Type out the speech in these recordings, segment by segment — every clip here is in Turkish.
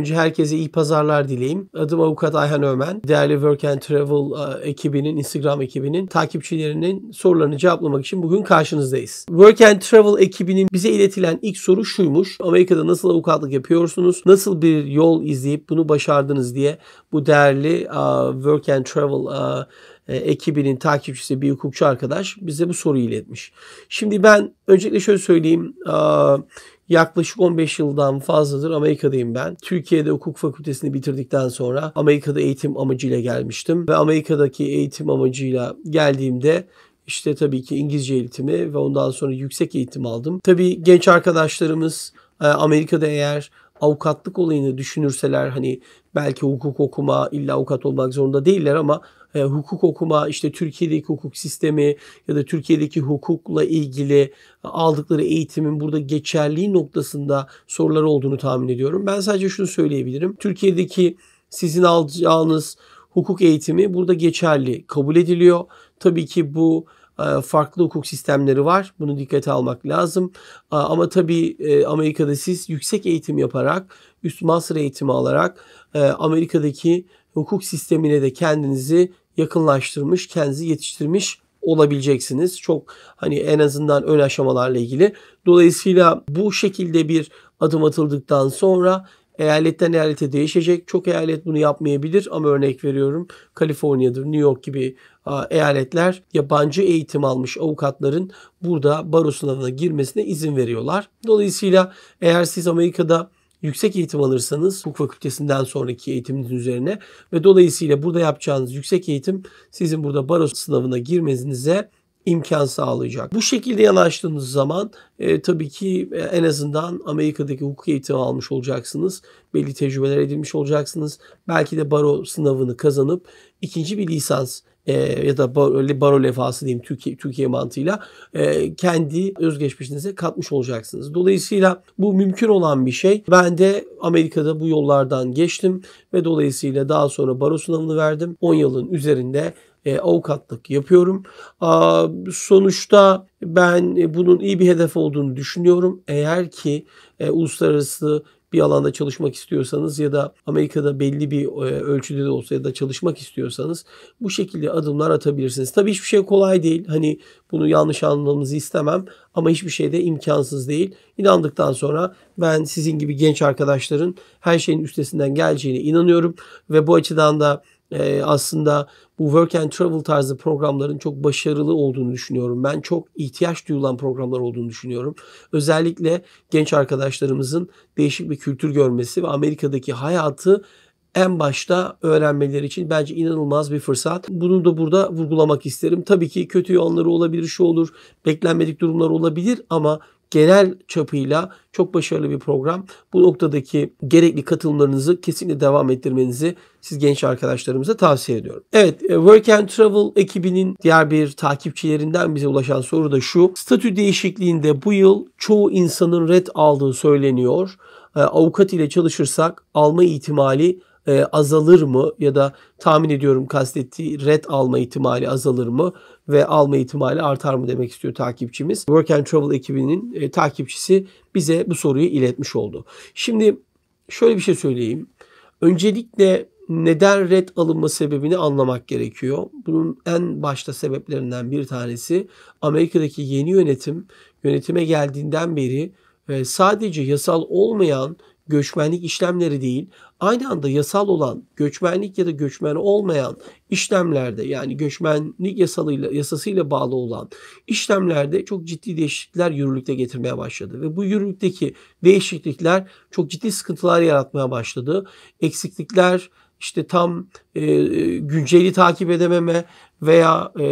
önce herkese iyi pazarlar dileyim. Adım avukat Ayhan Ömen. Değerli Work and Travel e, ekibinin, Instagram ekibinin takipçilerinin sorularını cevaplamak için bugün karşınızdayız. Work and Travel ekibinin bize iletilen ilk soru şuymuş. Amerika'da nasıl avukatlık yapıyorsunuz? Nasıl bir yol izleyip bunu başardınız diye bu değerli e, Work and Travel e, ekibinin takipçisi bir hukukçu arkadaş bize bu soruyu iletmiş. Şimdi ben öncelikle şöyle söyleyeyim. Yaklaşık 15 yıldan fazladır Amerika'dayım ben. Türkiye'de hukuk fakültesini bitirdikten sonra Amerika'da eğitim amacıyla gelmiştim. Ve Amerika'daki eğitim amacıyla geldiğimde işte tabii ki İngilizce eğitimi ve ondan sonra yüksek eğitim aldım. Tabii genç arkadaşlarımız e, Amerika'da eğer avukatlık olayını düşünürseler hani belki hukuk okuma, illa avukat olmak zorunda değiller ama e, hukuk okuma, işte Türkiye'deki hukuk sistemi ya da Türkiye'deki hukukla ilgili e, aldıkları eğitimin burada geçerliği noktasında sorular olduğunu tahmin ediyorum. Ben sadece şunu söyleyebilirim. Türkiye'deki sizin alacağınız hukuk eğitimi burada geçerli kabul ediliyor. Tabii ki bu e, farklı hukuk sistemleri var. Bunu dikkate almak lazım. E, ama tabii Amerika'da siz yüksek eğitim yaparak, üst master eğitimi alarak e, Amerika'daki hukuk sistemine de kendinizi yakınlaştırmış, kendinizi yetiştirmiş olabileceksiniz. Çok hani en azından ön aşamalarla ilgili. Dolayısıyla bu şekilde bir adım atıldıktan sonra eyaletten eyalete değişecek. Çok eyalet bunu yapmayabilir ama örnek veriyorum Kaliforniya'dır, New York gibi eyaletler yabancı eğitim almış avukatların burada baro sınavına girmesine izin veriyorlar. Dolayısıyla eğer siz Amerika'da yüksek eğitim alırsanız hukuk fakültesinden sonraki eğitiminiz üzerine ve dolayısıyla burada yapacağınız yüksek eğitim sizin burada baro sınavına girmenize imkan sağlayacak. Bu şekilde yanaştığınız zaman e, tabii ki e, en azından Amerika'daki hukuk eğitimi almış olacaksınız. Belli tecrübeler edinmiş olacaksınız. Belki de baro sınavını kazanıp ikinci bir lisans e, ya da baro, baro lefası diyeyim Türkiye, Türkiye mantığıyla e, kendi özgeçmişinize katmış olacaksınız. Dolayısıyla bu mümkün olan bir şey. Ben de Amerika'da bu yollardan geçtim ve dolayısıyla daha sonra baro sınavını verdim. 10 yılın üzerinde e, avukatlık yapıyorum. A, sonuçta ben e, bunun iyi bir hedef olduğunu düşünüyorum. Eğer ki e, uluslararası bir alanda çalışmak istiyorsanız ya da Amerika'da belli bir e, ölçüde de olsa ya da çalışmak istiyorsanız bu şekilde adımlar atabilirsiniz. Tabii hiçbir şey kolay değil. Hani bunu yanlış anlamanızı istemem ama hiçbir şey de imkansız değil. İnandıktan sonra ben sizin gibi genç arkadaşların her şeyin üstesinden geleceğine inanıyorum ve bu açıdan da e, aslında bu work and travel tarzı programların çok başarılı olduğunu düşünüyorum. Ben çok ihtiyaç duyulan programlar olduğunu düşünüyorum. Özellikle genç arkadaşlarımızın değişik bir kültür görmesi ve Amerika'daki hayatı en başta öğrenmeleri için bence inanılmaz bir fırsat. Bunu da burada vurgulamak isterim. Tabii ki kötü yanları olabilir, şu olur, beklenmedik durumlar olabilir ama genel çapıyla çok başarılı bir program. Bu noktadaki gerekli katılımlarınızı kesinlikle devam ettirmenizi siz genç arkadaşlarımıza tavsiye ediyorum. Evet, e, Work and Travel ekibinin diğer bir takipçilerinden bize ulaşan soru da şu. Statü değişikliğinde bu yıl çoğu insanın red aldığı söyleniyor. E, avukat ile çalışırsak alma ihtimali e, azalır mı ya da tahmin ediyorum kastettiği red alma ihtimali azalır mı ve alma ihtimali artar mı demek istiyor takipçimiz. Work and Travel ekibinin e, takipçisi bize bu soruyu iletmiş oldu. Şimdi şöyle bir şey söyleyeyim. Öncelikle neden red alınma sebebini anlamak gerekiyor. Bunun en başta sebeplerinden bir tanesi Amerika'daki yeni yönetim yönetime geldiğinden beri e, sadece yasal olmayan göçmenlik işlemleri değil, aynı anda yasal olan göçmenlik ya da göçmen olmayan işlemlerde yani göçmenlik yasalıyla, yasasıyla bağlı olan işlemlerde çok ciddi değişiklikler yürürlükte getirmeye başladı. Ve bu yürürlükteki değişiklikler çok ciddi sıkıntılar yaratmaya başladı. Eksiklikler, işte tam e, e günceli takip edememe veya e,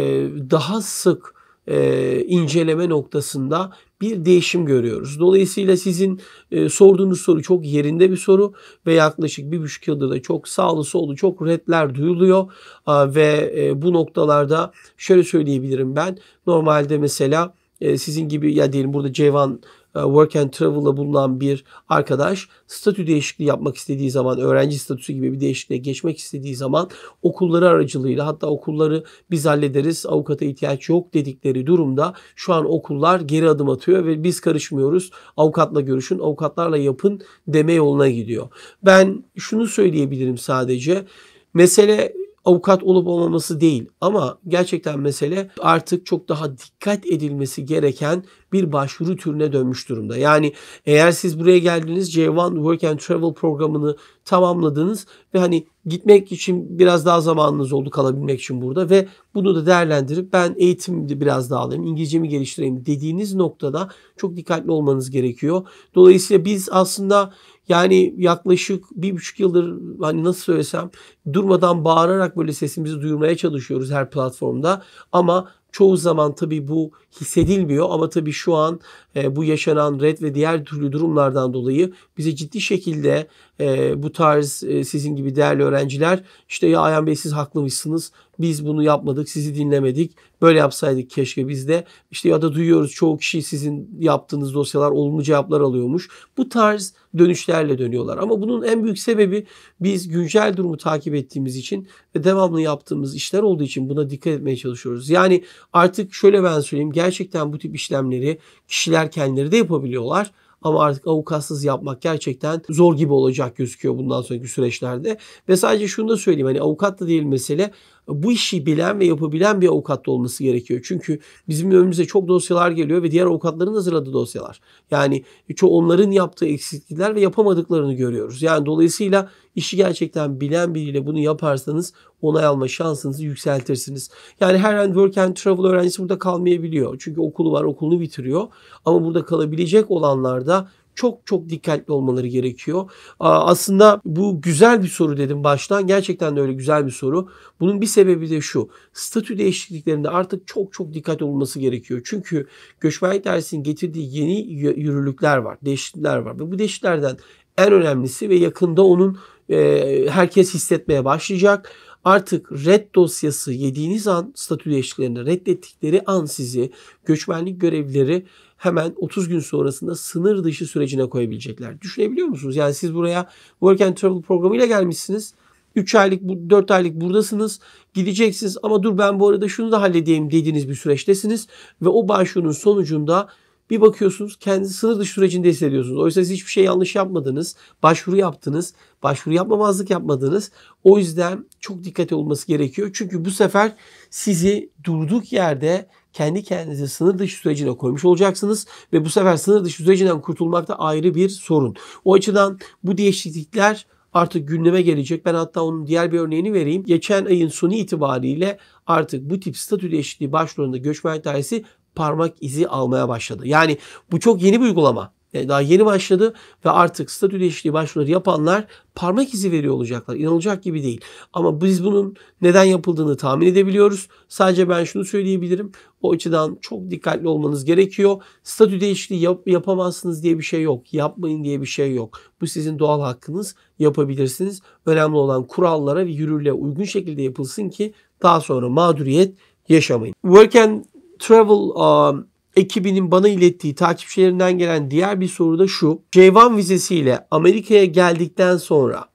daha sık e, inceleme noktasında bir değişim görüyoruz. Dolayısıyla sizin e, sorduğunuz soru çok yerinde bir soru ve yaklaşık bir buçuk yıldır da çok sağlı solu çok redler duyuluyor ve e, bu noktalarda şöyle söyleyebilirim ben normalde mesela sizin gibi ya diyelim burada Cevan e, work and travel'la bulunan bir arkadaş statü değişikliği yapmak istediği zaman, öğrenci statüsü gibi bir değişikliğe geçmek istediği zaman okulları aracılığıyla hatta okulları biz hallederiz, avukata ihtiyaç yok dedikleri durumda şu an okullar geri adım atıyor ve biz karışmıyoruz. Avukatla görüşün, avukatlarla yapın deme yoluna gidiyor. Ben şunu söyleyebilirim sadece. Mesele avukat olup olmaması değil ama gerçekten mesele artık çok daha dikkat edilmesi gereken bir başvuru türüne dönmüş durumda. Yani eğer siz buraya geldiniz C1 Work and Travel programını tamamladınız ve hani gitmek için biraz daha zamanınız oldu kalabilmek için burada ve bunu da değerlendirip ben eğitimimi biraz daha alayım, İngilizcemi geliştireyim dediğiniz noktada çok dikkatli olmanız gerekiyor. Dolayısıyla biz aslında yani yaklaşık bir buçuk yıldır hani nasıl söylesem durmadan bağırarak böyle sesimizi duyurmaya çalışıyoruz her platformda. Ama çoğu zaman tabii bu hissedilmiyor ama tabii şu an e, bu yaşanan red ve diğer türlü durumlardan dolayı bize ciddi şekilde e, bu tarz e, sizin gibi değerli öğrenciler işte ya Ayhan Bey siz haklımışsınız biz bunu yapmadık sizi dinlemedik böyle yapsaydık keşke biz de işte ya da duyuyoruz çoğu kişi sizin yaptığınız dosyalar olumlu cevaplar alıyormuş bu tarz dönüşlerle dönüyorlar ama bunun en büyük sebebi biz güncel durumu takip ettiğimiz için ve devamlı yaptığımız işler olduğu için buna dikkat etmeye çalışıyoruz yani artık şöyle ben söyleyeyim gerçekten bu tip işlemleri kişiler kendileri de yapabiliyorlar ama artık avukatsız yapmak gerçekten zor gibi olacak gözüküyor bundan sonraki süreçlerde. Ve sadece şunu da söyleyeyim hani avukat da değil mesele bu işi bilen ve yapabilen bir avukat da olması gerekiyor. Çünkü bizim önümüze çok dosyalar geliyor ve diğer avukatların hazırladığı dosyalar. Yani çoğu onların yaptığı eksiklikler ve yapamadıklarını görüyoruz. Yani dolayısıyla işi gerçekten bilen biriyle bunu yaparsanız onay alma şansınızı yükseltirsiniz. Yani her an work and travel öğrencisi burada kalmayabiliyor. Çünkü okulu var, okulunu bitiriyor. Ama burada kalabilecek olanlar da çok çok dikkatli olmaları gerekiyor. Aslında bu güzel bir soru dedim baştan. Gerçekten de öyle güzel bir soru. Bunun bir sebebi de şu. Statü değişikliklerinde artık çok çok dikkat olması gerekiyor. Çünkü göçmenlik dersinin getirdiği yeni yürürlükler var, değişiklikler var. Ve bu değişikliklerden en önemlisi ve yakında onun e, herkes hissetmeye başlayacak artık red dosyası yediğiniz an statü değişikliklerini reddettikleri an sizi göçmenlik görevlileri hemen 30 gün sonrasında sınır dışı sürecine koyabilecekler. Düşünebiliyor musunuz? Yani siz buraya Work and Travel programıyla gelmişsiniz. 3 aylık, 4 aylık buradasınız. Gideceksiniz ama dur ben bu arada şunu da halledeyim dediğiniz bir süreçtesiniz. Ve o başvurunun sonucunda bir bakıyorsunuz kendi sınır dışı sürecinde hissediyorsunuz. Oysa siz hiçbir şey yanlış yapmadınız. Başvuru yaptınız. Başvuru yapmamazlık yapmadınız. O yüzden çok dikkate olması gerekiyor. Çünkü bu sefer sizi durduk yerde kendi kendinizi sınır dışı sürecine koymuş olacaksınız ve bu sefer sınır dışı sürecinden kurtulmak da ayrı bir sorun. O açıdan bu değişiklikler artık gündeme gelecek. Ben hatta onun diğer bir örneğini vereyim. Geçen ayın sonu itibariyle artık bu tip statü değişikliği başvurularında göçmenlik dairesi parmak izi almaya başladı. Yani bu çok yeni bir uygulama. Yani e, daha yeni başladı ve artık statü değişikliği başvuruları yapanlar parmak izi veriyor olacaklar. İnanılacak gibi değil. Ama biz bunun neden yapıldığını tahmin edebiliyoruz. Sadece ben şunu söyleyebilirim. O açıdan çok dikkatli olmanız gerekiyor. Statü değişikliği yap- yapamazsınız diye bir şey yok. Yapmayın diye bir şey yok. Bu sizin doğal hakkınız. Yapabilirsiniz. Önemli olan kurallara ve yürürlüğe uygun şekilde yapılsın ki daha sonra mağduriyet yaşamayın. Work and Travel um, ekibinin bana ilettiği takipçilerinden gelen diğer bir soru da şu. J1 vizesiyle Amerika'ya geldikten sonra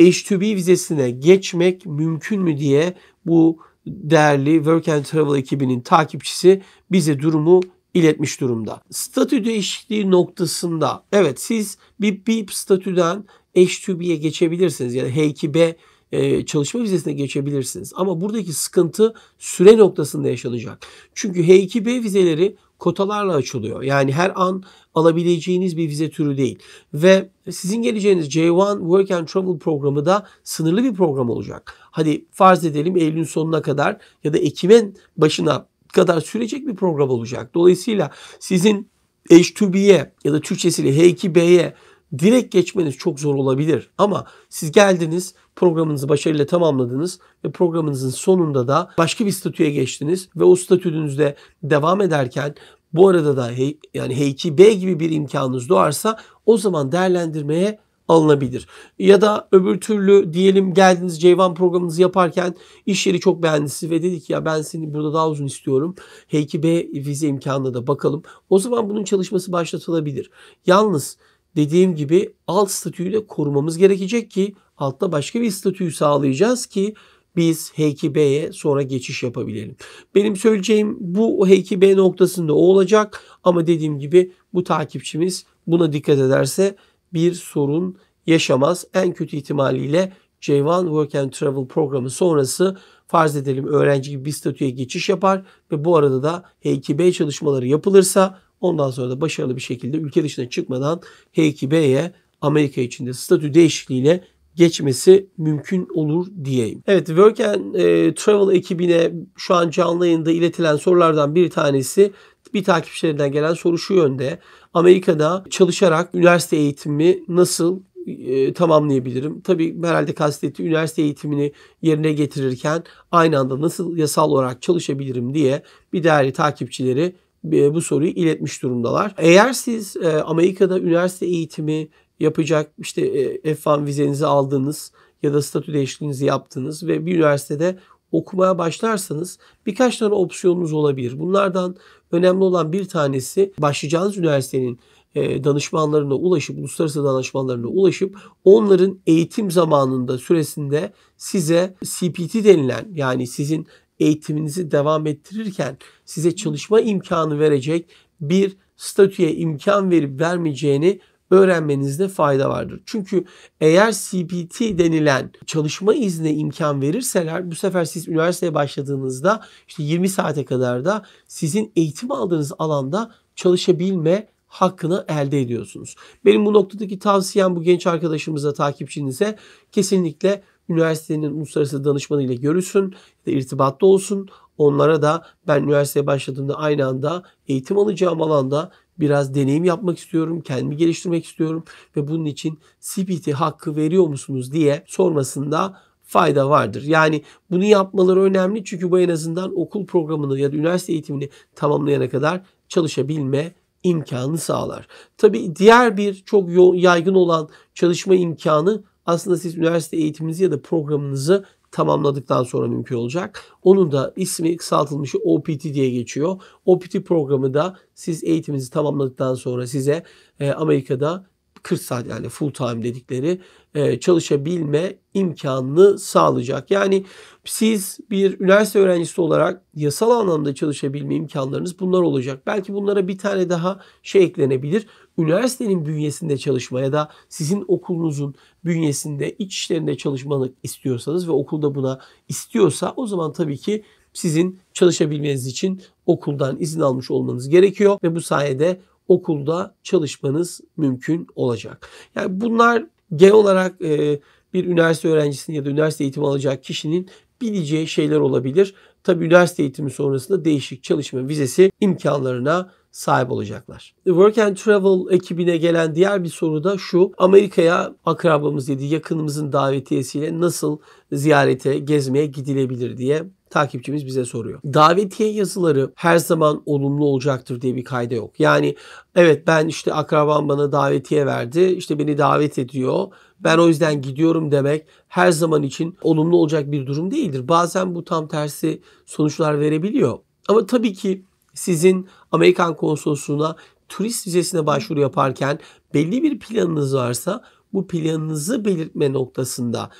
H2B vizesine geçmek mümkün mü diye bu değerli Work and Travel ekibinin takipçisi bize durumu iletmiş durumda. Statü değişikliği noktasında evet siz bir BIP statüden H2B'ye geçebilirsiniz ya yani da H2B e, çalışma vizesine geçebilirsiniz. Ama buradaki sıkıntı süre noktasında yaşanacak. Çünkü H2B vizeleri kotalarla açılıyor. Yani her an alabileceğiniz bir vize türü değil. Ve sizin geleceğiniz J1 Work and Travel programı da sınırlı bir program olacak. Hadi farz edelim Eylül sonuna kadar ya da Ekim'in başına kadar sürecek bir program olacak. Dolayısıyla sizin H2B'ye ya da Türkçesiyle H2B'ye direkt geçmeniz çok zor olabilir. Ama siz geldiniz, programınızı başarıyla tamamladınız ve programınızın sonunda da başka bir statüye geçtiniz ve o statünüzde devam ederken bu arada da hey, yani H2B gibi bir imkanınız doğarsa o zaman değerlendirmeye alınabilir. Ya da öbür türlü diyelim geldiniz C1 programınızı yaparken iş yeri çok beğendi ve dedi ki ya ben seni burada daha uzun istiyorum. H2B vize imkanına da bakalım. O zaman bunun çalışması başlatılabilir. Yalnız dediğim gibi alt statüyü de korumamız gerekecek ki altta başka bir statüyü sağlayacağız ki biz H2B'ye sonra geçiş yapabilelim. Benim söyleyeceğim bu H2B noktasında o olacak ama dediğim gibi bu takipçimiz buna dikkat ederse bir sorun yaşamaz. En kötü ihtimaliyle C1 Work and Travel programı sonrası farz edelim öğrenci gibi bir statüye geçiş yapar ve bu arada da H2B çalışmaları yapılırsa Ondan sonra da başarılı bir şekilde ülke dışına çıkmadan H2B'ye Amerika içinde statü değişikliğiyle geçmesi mümkün olur diyeyim. Evet Work and e, Travel ekibine şu an canlı yayında iletilen sorulardan bir tanesi bir takipçilerinden gelen soru şu yönde. Amerika'da çalışarak üniversite eğitimi nasıl e, tamamlayabilirim? Tabii herhalde kastetti üniversite eğitimini yerine getirirken aynı anda nasıl yasal olarak çalışabilirim diye bir değerli takipçileri e, bu soruyu iletmiş durumdalar. Eğer siz e, Amerika'da üniversite eğitimi yapacak işte e, F1 vizenizi aldınız ya da statü değişikliğinizi yaptınız ve bir üniversitede okumaya başlarsanız birkaç tane opsiyonunuz olabilir. Bunlardan önemli olan bir tanesi başlayacağınız üniversitenin danışmanlarına ulaşıp, uluslararası danışmanlarına ulaşıp onların eğitim zamanında süresinde size CPT denilen yani sizin eğitiminizi devam ettirirken size çalışma imkanı verecek bir statüye imkan verip vermeyeceğini öğrenmenizde fayda vardır. Çünkü eğer CPT denilen çalışma izni imkan verirseler bu sefer siz üniversiteye başladığınızda işte 20 saate kadar da sizin eğitim aldığınız alanda çalışabilme hakkını elde ediyorsunuz. Benim bu noktadaki tavsiyem bu genç arkadaşımıza, takipçinize kesinlikle üniversitenin uluslararası danışmanıyla ile görüşsün, irtibatta olsun. Onlara da ben üniversiteye başladığımda aynı anda eğitim alacağım alanda biraz deneyim yapmak istiyorum, kendimi geliştirmek istiyorum ve bunun için CPT hakkı veriyor musunuz diye sormasında fayda vardır. Yani bunu yapmaları önemli çünkü bu en azından okul programını ya da üniversite eğitimini tamamlayana kadar çalışabilme imkanı sağlar. Tabii diğer bir çok yaygın olan çalışma imkanı aslında siz üniversite eğitiminizi ya da programınızı tamamladıktan sonra mümkün olacak. Onun da ismi kısaltılmışı OPT diye geçiyor. OPT programı da siz eğitiminizi tamamladıktan sonra size e, Amerika'da 40 saat yani full time dedikleri e, çalışabilme imkanını sağlayacak. Yani siz bir üniversite öğrencisi olarak yasal anlamda çalışabilme imkanlarınız bunlar olacak. Belki bunlara bir tane daha şey eklenebilir. Üniversitenin bünyesinde çalışma ya da sizin okulunuzun bünyesinde iç işlerinde çalışmanı istiyorsanız ve okulda buna istiyorsa o zaman tabii ki sizin çalışabilmeniz için okuldan izin almış olmanız gerekiyor ve bu sayede okulda çalışmanız mümkün olacak. Yani bunlar genel olarak e, bir üniversite öğrencisinin ya da üniversite eğitimi alacak kişinin bileceği şeyler olabilir. Tabi üniversite eğitimi sonrasında değişik çalışma vizesi imkanlarına sahip olacaklar. Work and Travel ekibine gelen diğer bir soru da şu. Amerika'ya akrabamız dedi yakınımızın davetiyesiyle nasıl ziyarete, gezmeye gidilebilir diye takipçimiz bize soruyor. Davetiye yazıları her zaman olumlu olacaktır diye bir kayda yok. Yani evet ben işte akrabam bana davetiye verdi. işte beni davet ediyor. Ben o yüzden gidiyorum demek her zaman için olumlu olacak bir durum değildir. Bazen bu tam tersi sonuçlar verebiliyor. Ama tabii ki sizin Amerikan konsolosluğuna turist vizesine başvuru yaparken belli bir planınız varsa bu planınızı belirtme noktasında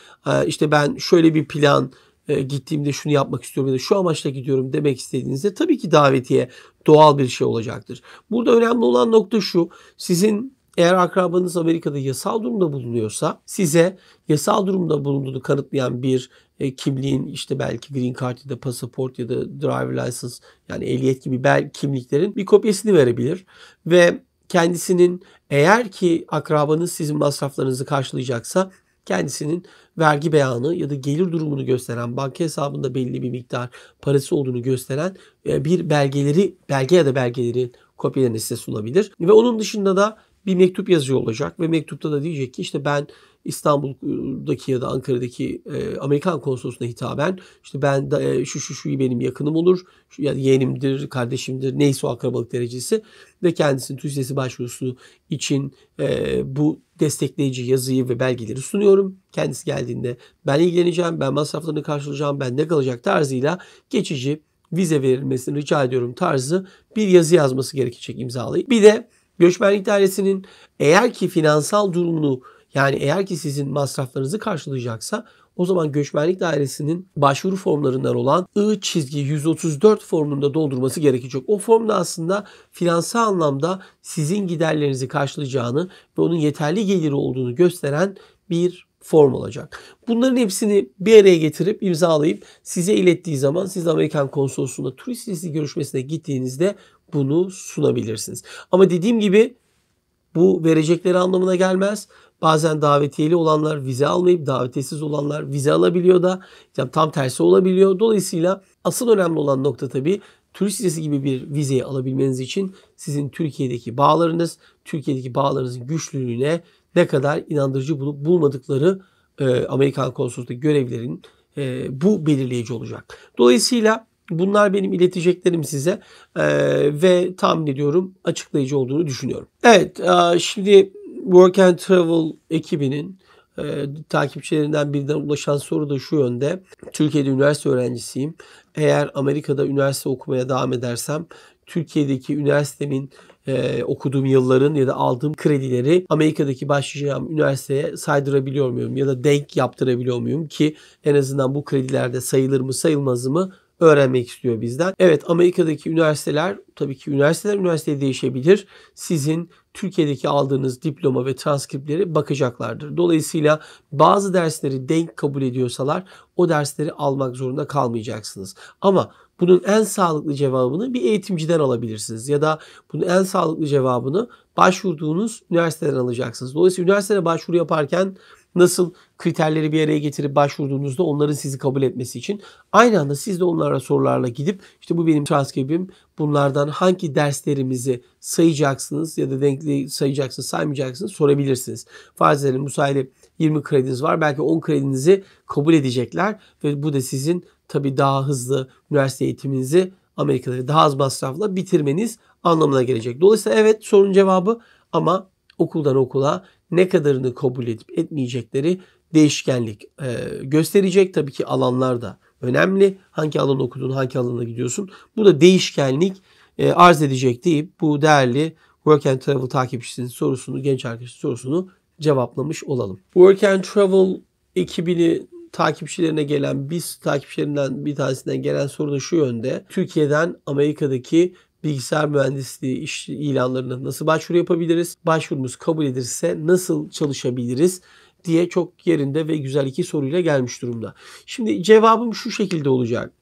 işte ben şöyle bir plan e, gittiğimde şunu yapmak istiyorum ya da şu amaçla gidiyorum demek istediğinizde tabii ki davetiye doğal bir şey olacaktır. Burada önemli olan nokta şu. Sizin eğer akrabanız Amerika'da yasal durumda bulunuyorsa size yasal durumda bulunduğunu kanıtlayan bir e, kimliğin işte belki green card ya da pasaport ya da driver license yani ehliyet gibi bel kimliklerin bir kopyasını verebilir ve kendisinin eğer ki akrabanız sizin masraflarınızı karşılayacaksa kendisinin vergi beyanı ya da gelir durumunu gösteren, banka hesabında belli bir miktar parası olduğunu gösteren e, bir belgeleri, belge ya da belgelerin kopyalarını size sunabilir. Ve onun dışında da bir mektup yazıyor olacak ve mektupta da diyecek ki işte ben İstanbul'daki ya da Ankara'daki e, Amerikan konsolosuna hitaben işte ben e, şu şu şu benim yakınım olur. Şu, yani yeğenimdir, kardeşimdir neyse o akrabalık derecesi ve kendisinin TÜSİDES'i başvurusu için e, bu destekleyici yazıyı ve belgeleri sunuyorum. Kendisi geldiğinde ben ilgileneceğim, ben masraflarını karşılayacağım, ben ne kalacak tarzıyla geçici vize verilmesini rica ediyorum tarzı bir yazı yazması gerekecek imzalayıp. Bir de göçmenlik dairesinin eğer ki finansal durumunu yani eğer ki sizin masraflarınızı karşılayacaksa o zaman göçmenlik dairesinin başvuru formlarından olan I çizgi 134 formunda doldurması gerekecek. O formda aslında finansal anlamda sizin giderlerinizi karşılayacağını ve onun yeterli geliri olduğunu gösteren bir form olacak. Bunların hepsini bir araya getirip imzalayıp size ilettiği zaman siz Amerikan konsolosluğunda turist listi görüşmesine gittiğinizde bunu sunabilirsiniz. Ama dediğim gibi bu verecekleri anlamına gelmez. Bazen davetiyeli olanlar vize almayıp davetiyesiz olanlar vize alabiliyor da yani tam tersi olabiliyor. Dolayısıyla asıl önemli olan nokta tabii turist vizesi gibi bir vizeyi alabilmeniz için sizin Türkiye'deki bağlarınız, Türkiye'deki bağlarınızın güçlülüğüne ne kadar inandırıcı bulup bulmadıkları e, Amerikan konsolosluğu görevlerin e, bu belirleyici olacak. Dolayısıyla bunlar benim ileteceklerim size e, ve tahmin ediyorum açıklayıcı olduğunu düşünüyorum. Evet e, şimdi Work and Travel ekibinin e, takipçilerinden birinden ulaşan soru da şu yönde. Türkiye'de üniversite öğrencisiyim. Eğer Amerika'da üniversite okumaya devam edersem Türkiye'deki üniversitemin e, okuduğum yılların ya da aldığım kredileri Amerika'daki başlayacağım üniversiteye saydırabiliyor muyum ya da denk yaptırabiliyor muyum ki en azından bu kredilerde sayılır mı sayılmaz mı öğrenmek istiyor bizden. Evet Amerika'daki üniversiteler tabii ki üniversiteler üniversiteye değişebilir. Sizin Türkiye'deki aldığınız diploma ve transkripleri bakacaklardır. Dolayısıyla bazı dersleri denk kabul ediyorsalar o dersleri almak zorunda kalmayacaksınız. Ama bunun en sağlıklı cevabını bir eğitimciden alabilirsiniz ya da bunun en sağlıklı cevabını başvurduğunuz üniversiteden alacaksınız. Dolayısıyla üniversiteye başvuru yaparken Nasıl kriterleri bir araya getirip başvurduğunuzda onların sizi kabul etmesi için aynı anda siz de onlara sorularla gidip işte bu benim transkribim bunlardan hangi derslerimizi sayacaksınız ya da denkli sayacaksınız saymayacaksınız sorabilirsiniz. Farz edelim bu sayede 20 krediniz var belki 10 kredinizi kabul edecekler ve bu da sizin tabii daha hızlı üniversite eğitiminizi Amerika'da daha az masrafla bitirmeniz anlamına gelecek. Dolayısıyla evet sorun cevabı ama okuldan okula ne kadarını kabul edip etmeyecekleri değişkenlik e, gösterecek. Tabii ki alanlar da önemli. Hangi alan okudun, hangi alana gidiyorsun. Bu da değişkenlik e, arz edecek deyip bu değerli Work and Travel takipçisinin sorusunu, genç arkadaşın sorusunu cevaplamış olalım. Work and Travel ekibini takipçilerine gelen biz takipçilerinden bir tanesinden gelen soru da şu yönde. Türkiye'den Amerika'daki bilgisayar mühendisliği iş ilanlarına nasıl başvuru yapabiliriz? Başvurumuz kabul edilirse nasıl çalışabiliriz? diye çok yerinde ve güzel iki soruyla gelmiş durumda. Şimdi cevabım şu şekilde olacak.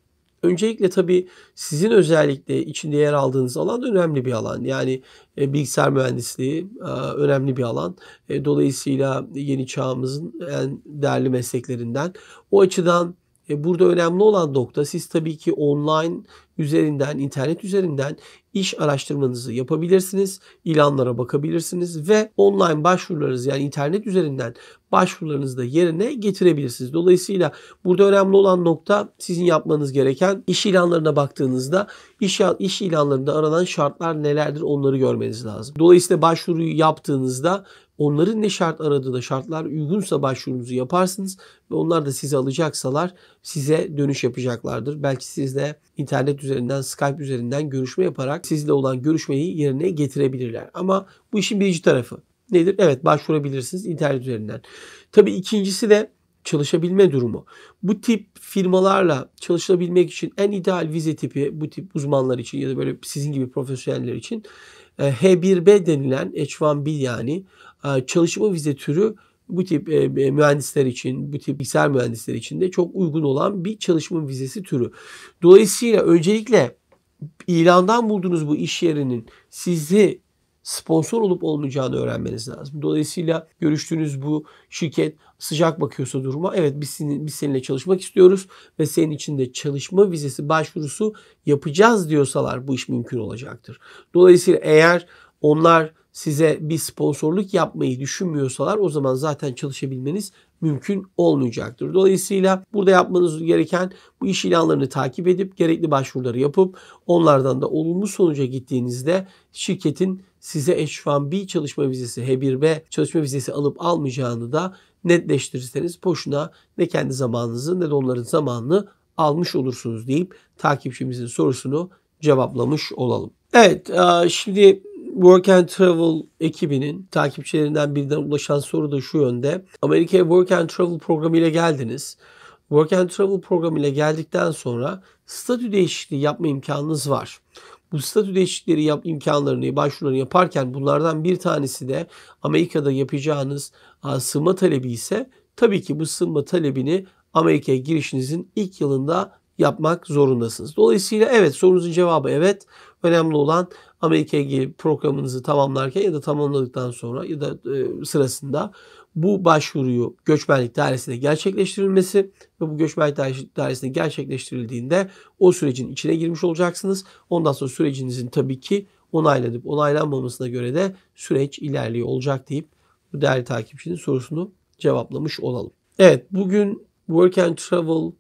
Öncelikle tabii sizin özellikle içinde yer aldığınız alan önemli bir alan. Yani e, bilgisayar mühendisliği e, önemli bir alan. E, dolayısıyla yeni çağımızın en değerli mesleklerinden. O açıdan Burada önemli olan nokta siz tabii ki online üzerinden, internet üzerinden iş araştırmanızı yapabilirsiniz. ilanlara bakabilirsiniz ve online başvurularınız yani internet üzerinden başvurularınızı da yerine getirebilirsiniz. Dolayısıyla burada önemli olan nokta sizin yapmanız gereken iş ilanlarına baktığınızda iş, iş ilanlarında aranan şartlar nelerdir onları görmeniz lazım. Dolayısıyla başvuruyu yaptığınızda Onların ne şart aradığına şartlar uygunsa başvurunuzu yaparsınız ve onlar da sizi alacaksalar size dönüş yapacaklardır. Belki sizle internet üzerinden, Skype üzerinden görüşme yaparak sizle olan görüşmeyi yerine getirebilirler. Ama bu işin birinci tarafı nedir? Evet başvurabilirsiniz internet üzerinden. Tabii ikincisi de çalışabilme durumu. Bu tip firmalarla çalışabilmek için en ideal vize tipi bu tip uzmanlar için ya da böyle sizin gibi profesyoneller için e, H1B denilen H1B yani ee, çalışma vize türü bu tip e, e, mühendisler için, bu tip bilgisayar mühendisleri için de çok uygun olan bir çalışma vizesi türü. Dolayısıyla öncelikle ilandan bulduğunuz bu iş yerinin sizi sponsor olup olmayacağını öğrenmeniz lazım. Dolayısıyla görüştüğünüz bu şirket sıcak bakıyorsa duruma evet biz, senin, biz seninle çalışmak istiyoruz ve senin için de çalışma vizesi başvurusu yapacağız diyorsalar bu iş mümkün olacaktır. Dolayısıyla eğer onlar size bir sponsorluk yapmayı düşünmüyorsalar o zaman zaten çalışabilmeniz mümkün olmayacaktır. Dolayısıyla burada yapmanız gereken bu iş ilanlarını takip edip gerekli başvuruları yapıp onlardan da olumlu sonuca gittiğinizde şirketin size H1B çalışma vizesi, H1B çalışma vizesi alıp almayacağını da netleştirirseniz boşuna ne kendi zamanınızı ne de onların zamanını almış olursunuz deyip takipçimizin sorusunu cevaplamış olalım. Evet şimdi Work and Travel ekibinin takipçilerinden birinden ulaşan soru da şu yönde. Amerika'ya Work and Travel programı ile geldiniz. Work and Travel programı ile geldikten sonra statü değişikliği yapma imkanınız var. Bu statü değişiklikleri yap, imkanlarını, başvurularını yaparken bunlardan bir tanesi de Amerika'da yapacağınız a, talebi ise tabii ki bu sığınma talebini Amerika'ya girişinizin ilk yılında yapmak zorundasınız. Dolayısıyla evet sorunuzun cevabı evet. Önemli olan Amerika gibi programınızı tamamlarken ya da tamamladıktan sonra ya da e, sırasında bu başvuruyu göçmenlik dairesine gerçekleştirilmesi ve bu göçmenlik dairesine gerçekleştirildiğinde o sürecin içine girmiş olacaksınız. Ondan sonra sürecinizin tabii ki onaylanıp onaylanmamasına göre de süreç ilerliyor olacak deyip bu değerli takipçinin sorusunu cevaplamış olalım. Evet bugün Work and Travel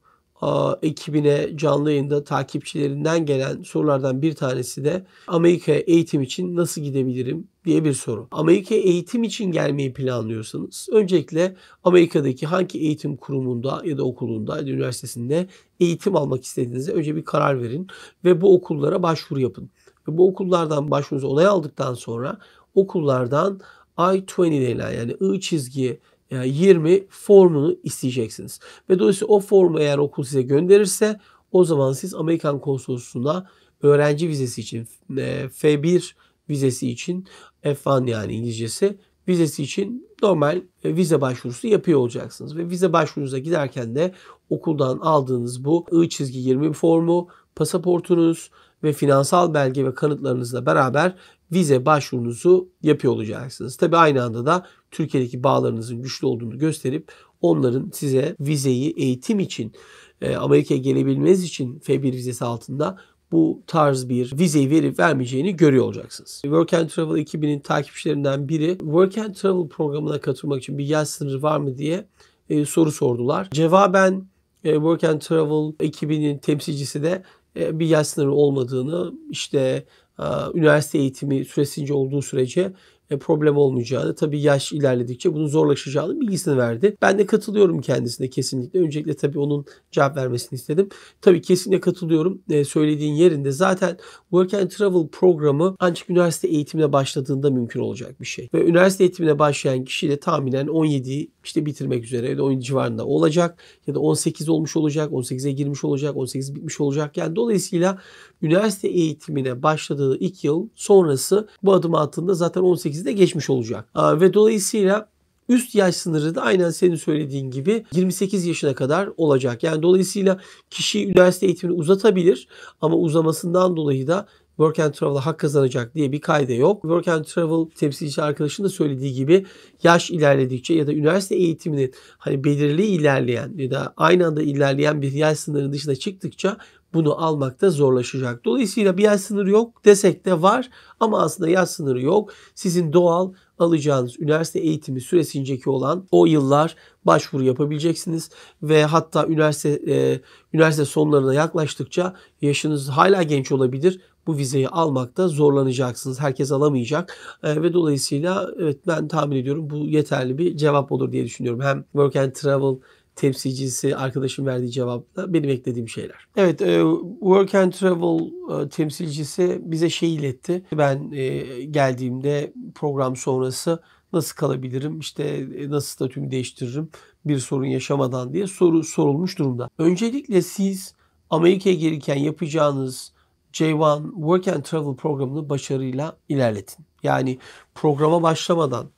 ekibine canlı yayında takipçilerinden gelen sorulardan bir tanesi de Amerika'ya eğitim için nasıl gidebilirim diye bir soru. Amerika'ya eğitim için gelmeyi planlıyorsanız öncelikle Amerika'daki hangi eğitim kurumunda ya da okulunda ya da üniversitesinde eğitim almak istediğinize önce bir karar verin ve bu okullara başvuru yapın. Ve bu okullardan başvurunuzu onay aldıktan sonra okullardan I-20 denilen yani I çizgi yani 20 formunu isteyeceksiniz. Ve dolayısıyla o formu eğer okul size gönderirse o zaman siz Amerikan konsolosluğuna öğrenci vizesi için e, F1 vizesi için F1 yani İngilizcesi vizesi için normal e, vize başvurusu yapıyor olacaksınız. Ve vize başvurunuza giderken de okuldan aldığınız bu I çizgi 20 formu, pasaportunuz, ve finansal belge ve kanıtlarınızla beraber vize başvurunuzu yapıyor olacaksınız. Tabi aynı anda da Türkiye'deki bağlarınızın güçlü olduğunu gösterip onların size vizeyi eğitim için e, Amerika'ya gelebilmeniz için F1 vizesi altında bu tarz bir vizeyi verip vermeyeceğini görüyor olacaksınız. Work and Travel 2000'in takipçilerinden biri Work and Travel programına katılmak için bir yaş sınırı var mı diye e, soru sordular. Cevaben e, Work and Travel ekibinin temsilcisi de e, bir yaş sınırı olmadığını, işte e, üniversite eğitimi süresince olduğu sürece e, problem olmayacağını, tabii yaş ilerledikçe bunun zorlaşacağını bilgisini verdi. Ben de katılıyorum kendisine kesinlikle. Öncelikle tabii onun cevap vermesini istedim. Tabii kesinlikle katılıyorum. E, söylediğin yerinde zaten Work and Travel programı ancak üniversite eğitimine başladığında mümkün olacak bir şey. Ve üniversite eğitimine başlayan kişi de tahminen 17 işte bitirmek üzere ya da 10 civarında olacak ya da 18 olmuş olacak, 18'e girmiş olacak, 18 bitmiş olacak. Yani dolayısıyla üniversite eğitimine başladığı 2 yıl sonrası bu adım attığında zaten 18 %28'de geçmiş olacak. Ve dolayısıyla Üst yaş sınırı da aynen senin söylediğin gibi 28 yaşına kadar olacak. Yani dolayısıyla kişi üniversite eğitimini uzatabilir ama uzamasından dolayı da Work and Travel'a hak kazanacak diye bir kayda yok. Work and Travel temsilci arkadaşın da söylediği gibi yaş ilerledikçe ya da üniversite eğitiminin hani belirli ilerleyen ya da aynı anda ilerleyen bir yaş sınırının dışına çıktıkça bunu almakta zorlaşacak. Dolayısıyla bir yaş sınırı yok desek de var ama aslında yaş sınırı yok. Sizin doğal alacağınız üniversite eğitimi süresinceki olan o yıllar başvuru yapabileceksiniz ve hatta üniversite e, üniversite sonlarına yaklaştıkça yaşınız hala genç olabilir. Bu vizeyi almakta zorlanacaksınız. Herkes alamayacak e, ve dolayısıyla evet ben tahmin ediyorum bu yeterli bir cevap olur diye düşünüyorum. Hem work and travel temsilcisi arkadaşım verdiği cevapla benim eklediğim şeyler. Evet e, Work and Travel e, temsilcisi bize şey iletti. Ben e, geldiğimde program sonrası nasıl kalabilirim, işte nasıl statümü değiştiririm bir sorun yaşamadan diye soru sorulmuş durumda. Öncelikle siz Amerika'ya gelirken yapacağınız J1 Work and Travel programını başarıyla ilerletin. Yani programa başlamadan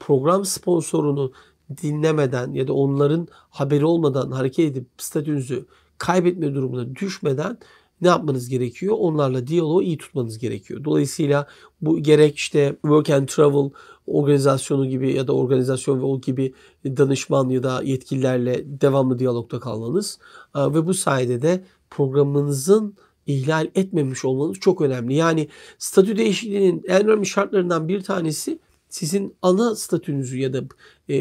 program sponsorunu dinlemeden ya da onların haberi olmadan hareket edip statünüzü kaybetme durumuna düşmeden ne yapmanız gerekiyor? Onlarla diyaloğu iyi tutmanız gerekiyor. Dolayısıyla bu gerek işte work and travel organizasyonu gibi ya da organizasyon ve o gibi danışman ya da yetkililerle devamlı diyalogda kalmanız e, ve bu sayede de programınızın ihlal etmemiş olmanız çok önemli. Yani statü değişikliğinin en önemli şartlarından bir tanesi sizin ana statünüzü ya da e,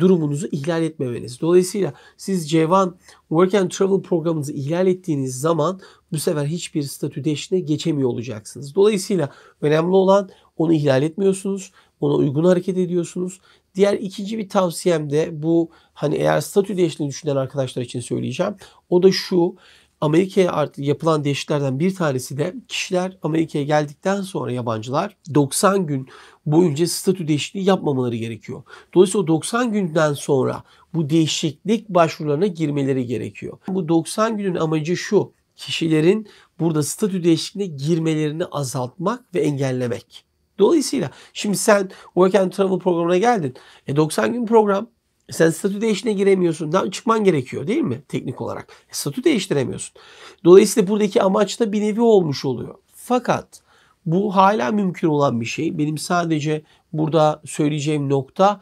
durumunuzu ihlal etmemeniz. Dolayısıyla siz Cevan Work and Travel programınızı ihlal ettiğiniz zaman bu sefer hiçbir statü değişine geçemiyor olacaksınız. Dolayısıyla önemli olan onu ihlal etmiyorsunuz. Ona uygun hareket ediyorsunuz. Diğer ikinci bir tavsiyem de bu hani eğer statü değişini düşünen arkadaşlar için söyleyeceğim. O da şu Amerika'ya artık yapılan değişiklerden bir tanesi de kişiler Amerika'ya geldikten sonra yabancılar 90 gün boyunca statü değişikliği yapmamaları gerekiyor. Dolayısıyla 90 günden sonra bu değişiklik başvurularına girmeleri gerekiyor. Bu 90 günün amacı şu. Kişilerin burada statü değişikliğine girmelerini azaltmak ve engellemek. Dolayısıyla şimdi sen Work and Travel programına geldin. E 90 gün program e sen statü değişine giremiyorsun. Çıkman gerekiyor değil mi teknik olarak? E statü değiştiremiyorsun. Dolayısıyla buradaki amaç da bir nevi olmuş oluyor. Fakat bu hala mümkün olan bir şey. Benim sadece burada söyleyeceğim nokta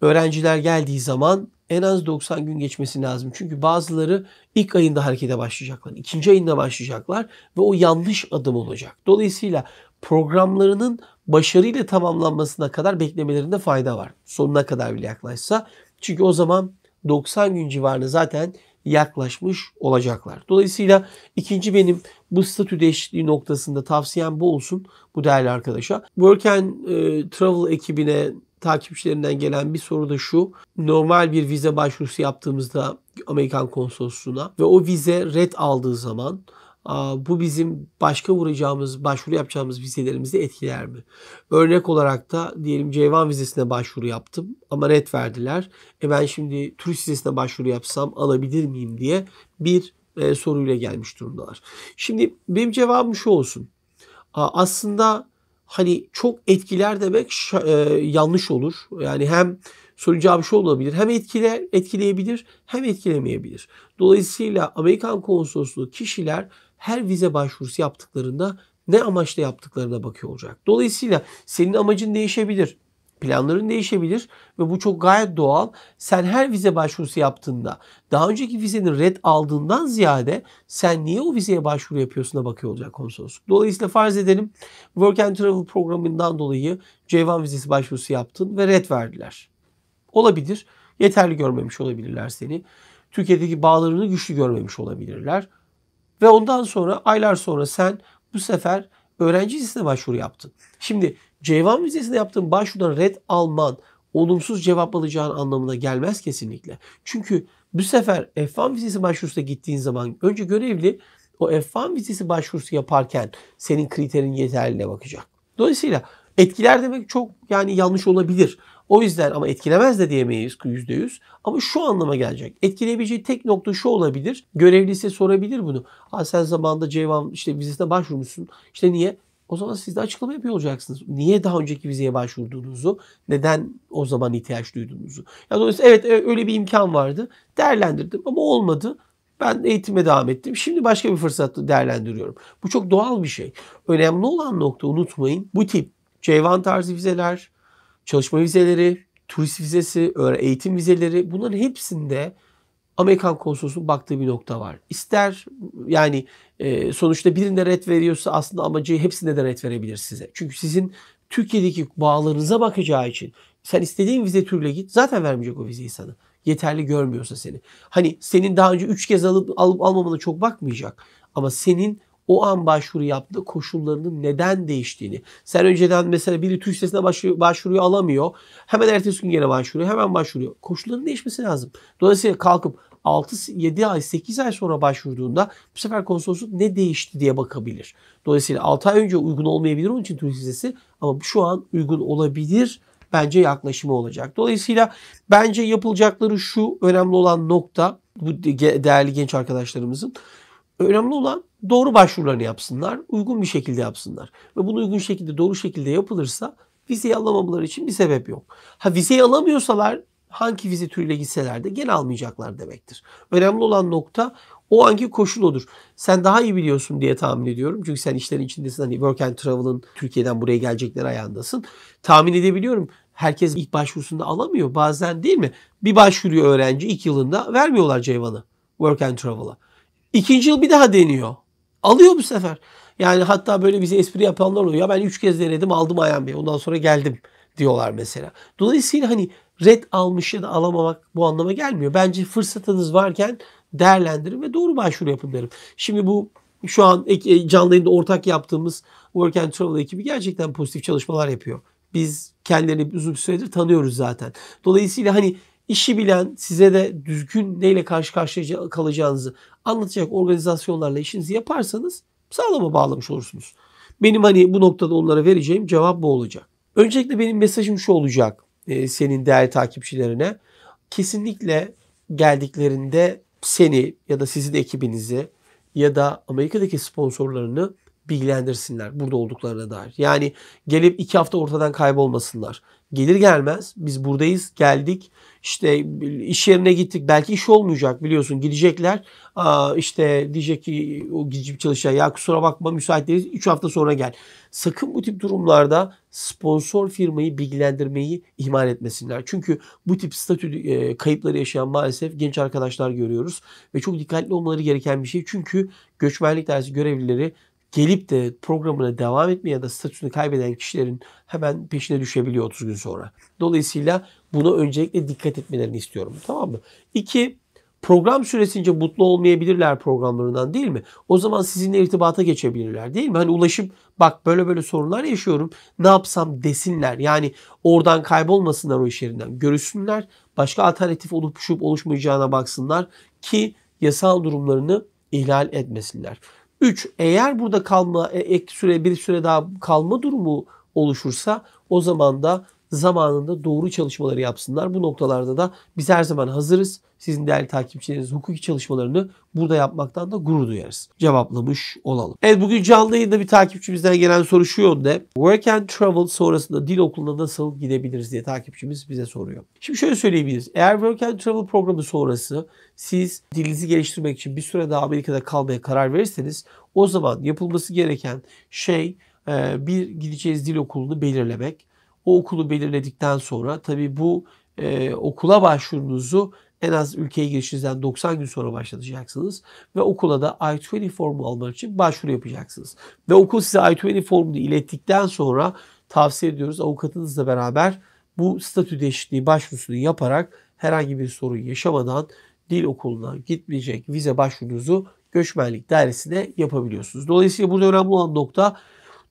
öğrenciler geldiği zaman en az 90 gün geçmesi lazım. Çünkü bazıları ilk ayında harekete başlayacaklar. ikinci ayında başlayacaklar ve o yanlış adım olacak. Dolayısıyla programlarının başarıyla tamamlanmasına kadar beklemelerinde fayda var. Sonuna kadar bile yaklaşsa çünkü o zaman 90 gün civarına zaten yaklaşmış olacaklar. Dolayısıyla ikinci benim bu statü eşitliği noktasında tavsiyem bu olsun bu değerli arkadaşa. Work and e, Travel ekibine takipçilerinden gelen bir soru da şu. Normal bir vize başvurusu yaptığımızda Amerikan konsolosluğuna ve o vize red aldığı zaman bu bizim başka vuracağımız, başvuru yapacağımız vizelerimizi etkiler mi? Örnek olarak da diyelim c vizesine başvuru yaptım ama red verdiler. E ben şimdi turist vizesine başvuru yapsam alabilir miyim diye bir e, soruyla gelmiş durumdalar. Şimdi benim cevabım şu olsun. aslında hani çok etkiler demek e, yanlış olur. Yani hem soru cevabı şu olabilir. Hem etkiler, etkileyebilir hem etkilemeyebilir. Dolayısıyla Amerikan konsolosluğu kişiler her vize başvurusu yaptıklarında ne amaçla yaptıklarına bakıyor olacak. Dolayısıyla senin amacın değişebilir. Planların değişebilir ve bu çok gayet doğal. Sen her vize başvurusu yaptığında daha önceki vizenin red aldığından ziyade sen niye o vizeye başvuru yapıyorsuna bakıyor olacak konsolosluk. Dolayısıyla farz edelim Work and Travel programından dolayı C1 vizesi başvurusu yaptın ve red verdiler. Olabilir. Yeterli görmemiş olabilirler seni. Türkiye'deki bağlarını güçlü görmemiş olabilirler. Ve ondan sonra aylar sonra sen bu sefer öğrenci vizesine başvuru yaptın. Şimdi Ceyvan vizesine yaptığın başvurudan red alman olumsuz cevap alacağın anlamına gelmez kesinlikle. Çünkü bu sefer F1 vizesi başvurusuna gittiğin zaman önce görevli o F1 vizesi başvurusu yaparken senin kriterin yeterliliğine bakacak. Dolayısıyla etkiler demek çok yani yanlış olabilir. O yüzden ama etkilemez de diyemeyiz %100. Ama şu anlama gelecek. Etkileyebileceği tek nokta şu olabilir. Görevlisi sorabilir bunu. Ha sen zamanında Ceyvan işte vizesine başvurmuşsun. İşte niye? O zaman siz de açıklama yapıyor olacaksınız. Niye daha önceki vizeye başvurduğunuzu, neden o zaman ihtiyaç duyduğunuzu. Yani dolayısıyla evet e, öyle bir imkan vardı. Değerlendirdim ama olmadı. Ben eğitime devam ettim. Şimdi başka bir fırsatı değerlendiriyorum. Bu çok doğal bir şey. Önemli olan nokta unutmayın. Bu tip Ceyvan tarzı vizeler, çalışma vizeleri, turist vizesi, eğitim vizeleri bunların hepsinde Amerikan konsolosluğunun baktığı bir nokta var. İster yani e, sonuçta birinde red veriyorsa aslında amacı hepsinde de red verebilir size. Çünkü sizin Türkiye'deki bağlarınıza bakacağı için sen istediğin vize türüyle git zaten vermeyecek o vizeyi sana. Yeterli görmüyorsa seni. Hani senin daha önce 3 kez alıp, alıp almamana çok bakmayacak. Ama senin o an başvuru yaptığı koşullarının neden değiştiğini. Sen önceden mesela biri TÜİ sitesine başvuru, başvuruyu alamıyor. Hemen ertesi gün gene başvuruyor. Hemen başvuruyor. Koşulların değişmesi lazım. Dolayısıyla kalkıp 6-7 ay 8 ay sonra başvurduğunda bu sefer konsolosluk ne değişti diye bakabilir. Dolayısıyla 6 ay önce uygun olmayabilir onun için turist vizesi ama şu an uygun olabilir bence yaklaşımı olacak. Dolayısıyla bence yapılacakları şu önemli olan nokta bu değerli genç arkadaşlarımızın önemli olan doğru başvurularını yapsınlar, uygun bir şekilde yapsınlar. Ve bunu uygun şekilde, doğru şekilde yapılırsa vizeyi alamamaları için bir sebep yok. Ha vizeyi alamıyorsalar hangi vize türüyle gitseler de gene almayacaklar demektir. Önemli olan nokta o anki koşul odur. Sen daha iyi biliyorsun diye tahmin ediyorum. Çünkü sen işlerin içindesin. Hani Work and Travel'ın Türkiye'den buraya gelecekler ayağındasın. Tahmin edebiliyorum. Herkes ilk başvurusunda alamıyor. Bazen değil mi? Bir başvuruyor öğrenci ilk yılında vermiyorlar cevabını Work and Travel'a. İkinci yıl bir daha deniyor. Alıyor bu sefer. Yani hatta böyle bize espri yapanlar oluyor. Ya ben üç kez denedim aldım Ayhan Bey. Ondan sonra geldim diyorlar mesela. Dolayısıyla hani red almış ya da alamamak bu anlama gelmiyor. Bence fırsatınız varken değerlendirin ve doğru başvuru yapın derim. Şimdi bu şu an e, canlı yayında ortak yaptığımız Work and Travel ekibi gerçekten pozitif çalışmalar yapıyor. Biz kendilerini uzun bir süredir tanıyoruz zaten. Dolayısıyla hani işi bilen, size de düzgün neyle karşı karşıya kalacağınızı anlatacak organizasyonlarla işinizi yaparsanız sağlama bağlamış olursunuz. Benim hani bu noktada onlara vereceğim cevap bu olacak. Öncelikle benim mesajım şu olacak e, senin değerli takipçilerine. Kesinlikle geldiklerinde seni ya da sizin ekibinizi ya da Amerika'daki sponsorlarını bilgilendirsinler burada olduklarına dair. Yani gelip iki hafta ortadan kaybolmasınlar. Gelir gelmez biz buradayız geldik işte iş yerine gittik belki iş olmayacak biliyorsun gidecekler Aa, işte diyecek ki o gidip çalışan ya kusura bakma müsait değiliz 3 hafta sonra gel. Sakın bu tip durumlarda sponsor firmayı bilgilendirmeyi ihmal etmesinler. Çünkü bu tip statü e, kayıpları yaşayan maalesef genç arkadaşlar görüyoruz ve çok dikkatli olmaları gereken bir şey. Çünkü göçmenlik dersi görevlileri gelip de programına devam etmeye ya da statüsünü kaybeden kişilerin hemen peşine düşebiliyor 30 gün sonra. Dolayısıyla buna öncelikle dikkat etmelerini istiyorum. Tamam mı? İki, program süresince mutlu olmayabilirler programlarından değil mi? O zaman sizinle irtibata geçebilirler değil mi? Hani ulaşıp bak böyle böyle sorunlar yaşıyorum ne yapsam desinler. Yani oradan kaybolmasınlar o iş yerinden. Görüşsünler başka alternatif oluşup oluşmayacağına baksınlar ki yasal durumlarını ihlal etmesinler. 3. Eğer burada kalma e, ek süre bir süre daha kalma durumu oluşursa o zaman da zamanında doğru çalışmaları yapsınlar. Bu noktalarda da biz her zaman hazırız. Sizin değerli takipçileriniz hukuki çalışmalarını burada yapmaktan da gurur duyarız. Cevaplamış olalım. Evet bugün canlı yayında bir takipçimizden gelen soru şu yönde. Work and travel sonrasında dil okuluna nasıl gidebiliriz diye takipçimiz bize soruyor. Şimdi şöyle söyleyebiliriz. Eğer work and travel programı sonrası siz dilinizi geliştirmek için bir süre daha Amerika'da kalmaya karar verirseniz o zaman yapılması gereken şey bir gideceğiz dil okulunu belirlemek. O okulu belirledikten sonra tabii bu e, okula başvurunuzu en az ülkeye girişinizden 90 gün sonra başlatacaksınız. Ve okula da I-20 formu almak için başvuru yapacaksınız. Ve okul size I-20 formunu ilettikten sonra tavsiye ediyoruz avukatınızla beraber bu statü değişikliği başvurusunu yaparak herhangi bir sorun yaşamadan dil okuluna gitmeyecek vize başvurunuzu göçmenlik dairesine yapabiliyorsunuz. Dolayısıyla burada önemli olan nokta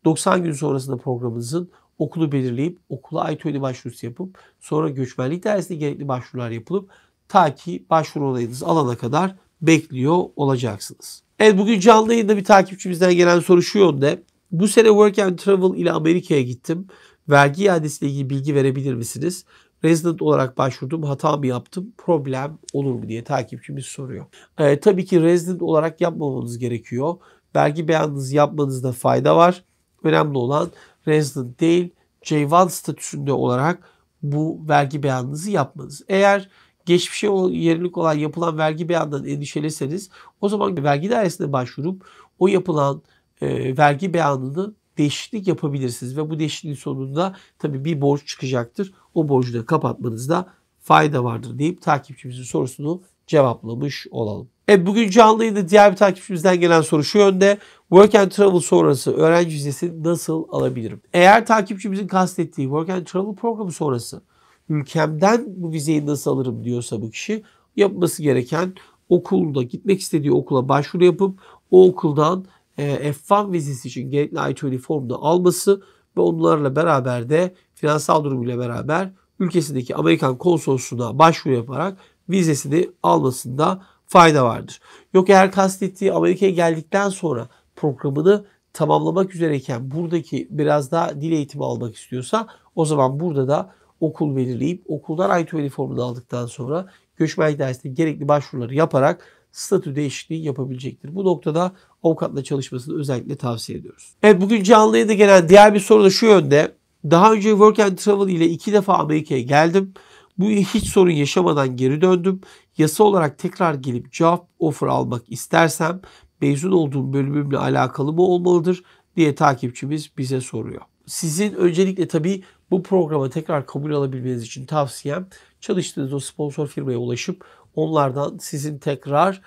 90 gün sonrasında programınızın okulu belirleyip okula ait öyle başvurusu yapıp sonra göçmenlik dersine gerekli başvurular yapılıp ta ki başvuru olayınız alana kadar bekliyor olacaksınız. Evet bugün canlı yayında bir takipçimizden gelen soru şu yönde. Bu sene Work and Travel ile Amerika'ya gittim. Vergi iadesiyle ilgili bilgi verebilir misiniz? Resident olarak başvurdum. Hata mı yaptım? Problem olur mu diye takipçimiz soruyor. Ee, tabii ki resident olarak yapmamanız gerekiyor. Vergi beyanınızı yapmanızda fayda var. Önemli olan resident değil C1 statüsünde olarak bu vergi beyanınızı yapmanız. Eğer geçmişe yönelik olan yapılan vergi beyanından endişeliyseniz o zaman vergi dairesine başvurup o yapılan e, vergi beyanını değişiklik yapabilirsiniz ve bu değişikliğin sonunda tabii bir borç çıkacaktır. O borcu da kapatmanızda fayda vardır deyip takipçimizin sorusunu cevaplamış olalım. Evet bugün canlı yayında diğer bir takipçimizden gelen soru şu yönde. Work and Travel sonrası öğrenci vizesi nasıl alabilirim? Eğer takipçimizin kastettiği Work and Travel programı sonrası ülkemden bu vizeyi nasıl alırım diyorsa bu kişi yapması gereken okulda gitmek istediği okula başvuru yapıp o okuldan e, F1 vizesi için gerekli I-20 formunu alması ve onlarla beraber de finansal durumuyla beraber ülkesindeki Amerikan konsolosluğuna başvuru yaparak vizesini almasında fayda vardır. Yok eğer kastettiği Amerika'ya geldikten sonra programını tamamlamak üzereyken buradaki biraz daha dil eğitimi almak istiyorsa o zaman burada da okul belirleyip okuldan Aytu üniformunu aldıktan sonra göçmen dersinde gerekli başvuruları yaparak statü değişikliği yapabilecektir. Bu noktada avukatla çalışmasını özellikle tavsiye ediyoruz. Evet bugün canlıya da gelen diğer bir soru da şu yönde. Daha önce Work and Travel ile iki defa Amerika'ya geldim. Bu hiç sorun yaşamadan geri döndüm. Yasa olarak tekrar gelip job offer almak istersem mezun olduğum bölümümle alakalı mı olmalıdır diye takipçimiz bize soruyor. Sizin öncelikle tabii bu programa tekrar kabul alabilmeniz için tavsiyem çalıştığınız o sponsor firmaya ulaşıp onlardan sizin tekrar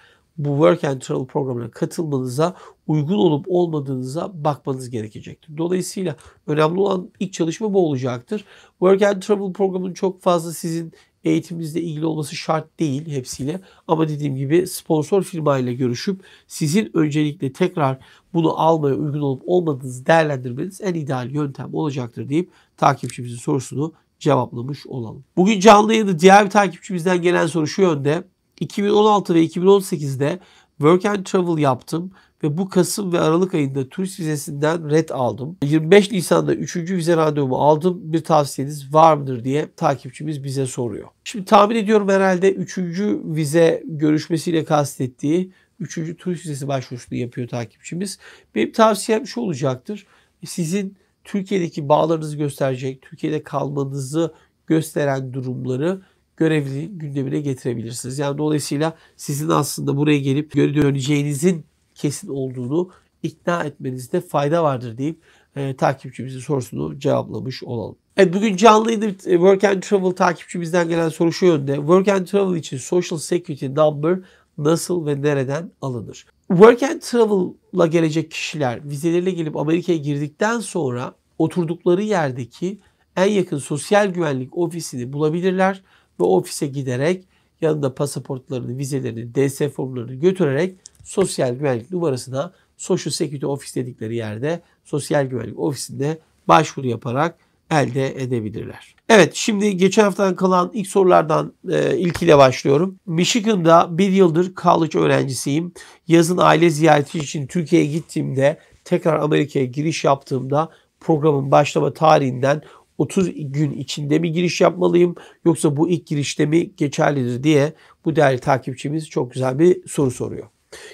bu Work and Travel programına katılmanıza uygun olup olmadığınıza bakmanız gerekecektir. Dolayısıyla önemli olan ilk çalışma bu olacaktır. Work and Travel programının çok fazla sizin eğitiminizle ilgili olması şart değil hepsiyle. Ama dediğim gibi sponsor firma ile görüşüp sizin öncelikle tekrar bunu almaya uygun olup olmadığınızı değerlendirmeniz en ideal yöntem olacaktır deyip takipçimizin sorusunu cevaplamış olalım. Bugün canlı yayında diğer bir takipçimizden gelen soru şu yönde. 2016 ve 2018'de Work and Travel yaptım ve bu Kasım ve Aralık ayında turist vizesinden red aldım. 25 Nisan'da 3. vize randevumu aldım. Bir tavsiyeniz var mıdır diye takipçimiz bize soruyor. Şimdi tahmin ediyorum herhalde 3. vize görüşmesiyle kastettiği 3. turist vizesi başvurusunu yapıyor takipçimiz. Benim tavsiyem şu olacaktır. Sizin Türkiye'deki bağlarınızı gösterecek, Türkiye'de kalmanızı gösteren durumları görevli gündemine getirebilirsiniz. Yani dolayısıyla sizin aslında buraya gelip geri döneceğinizin kesin olduğunu ikna etmenizde fayda vardır deyip e, takipçimizin sorusunu cevaplamış olalım. Evet bugün canlıydı. E, Work and Travel takipçimizden gelen soru şu yönde. Work and Travel için Social Security Number nasıl ve nereden alınır? Work and Travel'la gelecek kişiler vizeleriyle gelip Amerika'ya girdikten sonra oturdukları yerdeki en yakın sosyal güvenlik ofisini bulabilirler ve ofise giderek yanında pasaportlarını, vizelerini, DS formlarını götürerek sosyal güvenlik numarasına Social Security Office dedikleri yerde sosyal güvenlik ofisinde başvuru yaparak elde edebilirler. Evet şimdi geçen haftadan kalan ilk sorulardan e, ilkiyle başlıyorum. Michigan'da bir yıldır college öğrencisiyim. Yazın aile ziyareti için Türkiye'ye gittiğimde tekrar Amerika'ya giriş yaptığımda programın başlama tarihinden 30 gün içinde mi giriş yapmalıyım yoksa bu ilk girişte mi geçerlidir diye bu değerli takipçimiz çok güzel bir soru soruyor.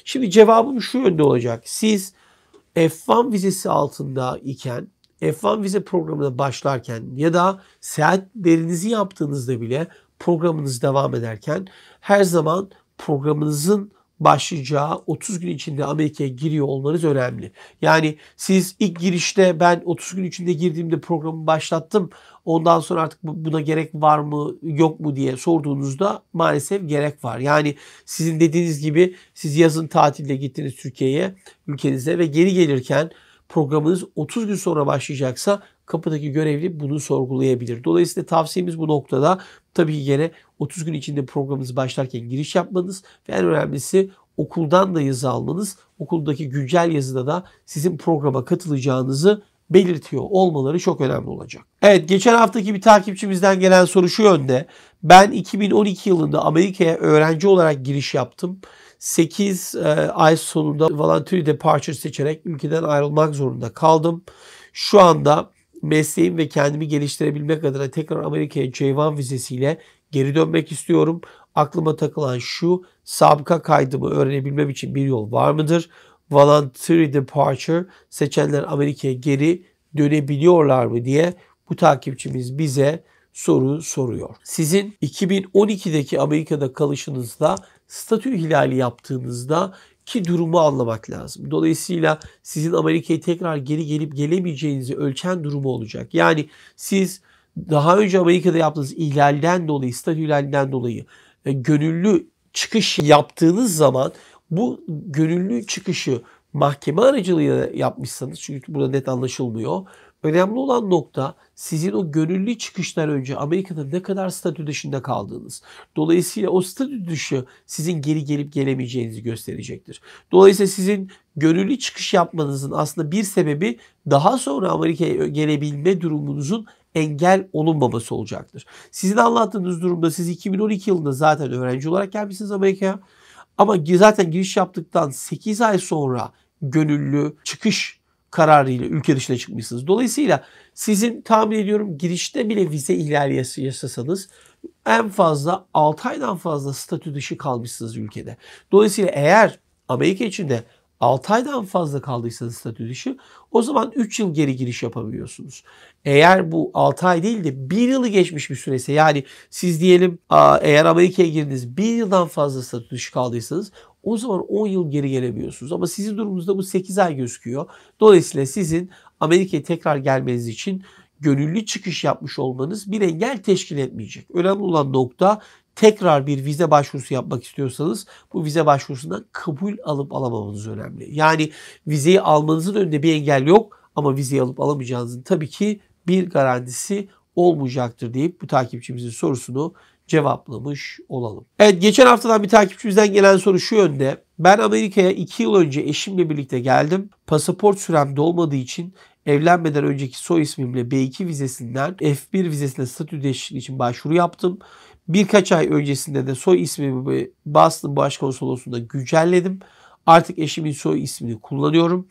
Şimdi cevabım şu yönde olacak. Siz F1 vizesi altında iken F1 vize programına başlarken ya da seyahatlerinizi yaptığınızda bile programınız devam ederken her zaman programınızın başlayacağı 30 gün içinde Amerika'ya giriyor olmanız önemli. Yani siz ilk girişte ben 30 gün içinde girdiğimde programı başlattım. Ondan sonra artık buna gerek var mı yok mu diye sorduğunuzda maalesef gerek var. Yani sizin dediğiniz gibi siz yazın tatilde gittiniz Türkiye'ye, ülkenize ve geri gelirken programınız 30 gün sonra başlayacaksa kapıdaki görevli bunu sorgulayabilir. Dolayısıyla tavsiyemiz bu noktada Tabii ki yine 30 gün içinde programınız başlarken giriş yapmanız ve en önemlisi okuldan da yazı almanız, okuldaki güncel yazıda da sizin programa katılacağınızı belirtiyor olmaları çok önemli olacak. Evet geçen haftaki bir takipçimizden gelen soru şu yönde. Ben 2012 yılında Amerika'ya öğrenci olarak giriş yaptım. 8 e, ay sonunda voluntary departure seçerek ülkeden ayrılmak zorunda kaldım. Şu anda mesleğim ve kendimi geliştirebilmek adına tekrar Amerika'ya c vizesiyle geri dönmek istiyorum. Aklıma takılan şu sabıka kaydımı öğrenebilmem için bir yol var mıdır? Voluntary departure seçenler Amerika'ya geri dönebiliyorlar mı diye bu takipçimiz bize soru soruyor. Sizin 2012'deki Amerika'da kalışınızda statü ihlali yaptığınızda ki durumu anlamak lazım. Dolayısıyla sizin Amerika'ya tekrar geri gelip gelemeyeceğinizi ölçen durumu olacak. Yani siz daha önce Amerika'da yaptığınız ihlalden dolayı, statülerden dolayı e, gönüllü çıkış yaptığınız zaman bu gönüllü çıkışı mahkeme aracılığıyla yapmışsanız çünkü burada net anlaşılmıyor Önemli olan nokta sizin o gönüllü çıkışlar önce Amerika'da ne kadar statü dışında kaldığınız. Dolayısıyla o statü dışı sizin geri gelip gelemeyeceğinizi gösterecektir. Dolayısıyla sizin gönüllü çıkış yapmanızın aslında bir sebebi daha sonra Amerika'ya gelebilme durumunuzun engel olunmaması olacaktır. Sizin anlattığınız durumda siz 2012 yılında zaten öğrenci olarak gelmişsiniz Amerika'ya. Ama zaten giriş yaptıktan 8 ay sonra gönüllü çıkış kararıyla ülke dışına çıkmışsınız. Dolayısıyla sizin tahmin ediyorum girişte bile vize ihlali yaşasanız en fazla 6 aydan fazla statü dışı kalmışsınız ülkede. Dolayısıyla eğer Amerika içinde 6 aydan fazla kaldıysanız statü dışı o zaman 3 yıl geri giriş yapabiliyorsunuz. Eğer bu 6 ay değil de 1 yılı geçmiş bir sürese yani siz diyelim eğer Amerika'ya girdiniz 1 yıldan fazla statü dışı kaldıysanız o zaman 10 yıl geri gelebiliyorsunuz. Ama sizin durumunuzda bu 8 ay gözüküyor. Dolayısıyla sizin Amerika'ya tekrar gelmeniz için gönüllü çıkış yapmış olmanız bir engel teşkil etmeyecek. Önemli olan nokta tekrar bir vize başvurusu yapmak istiyorsanız bu vize başvurusundan kabul alıp alamamanız önemli. Yani vizeyi almanızın önünde bir engel yok ama vizeyi alıp alamayacağınızın tabii ki bir garantisi olmayacaktır deyip bu takipçimizin sorusunu cevaplamış olalım. Evet geçen haftadan bir takipçimizden gelen soru şu yönde. Ben Amerika'ya 2 yıl önce eşimle birlikte geldim. Pasaport sürem dolmadığı için evlenmeden önceki soy ismimle B2 vizesinden F1 vizesine statü değişikliği için başvuru yaptım. Birkaç ay öncesinde de soy ismimi Boston Başkonsolosluğu'nda güncelledim. Artık eşimin soy ismini kullanıyorum.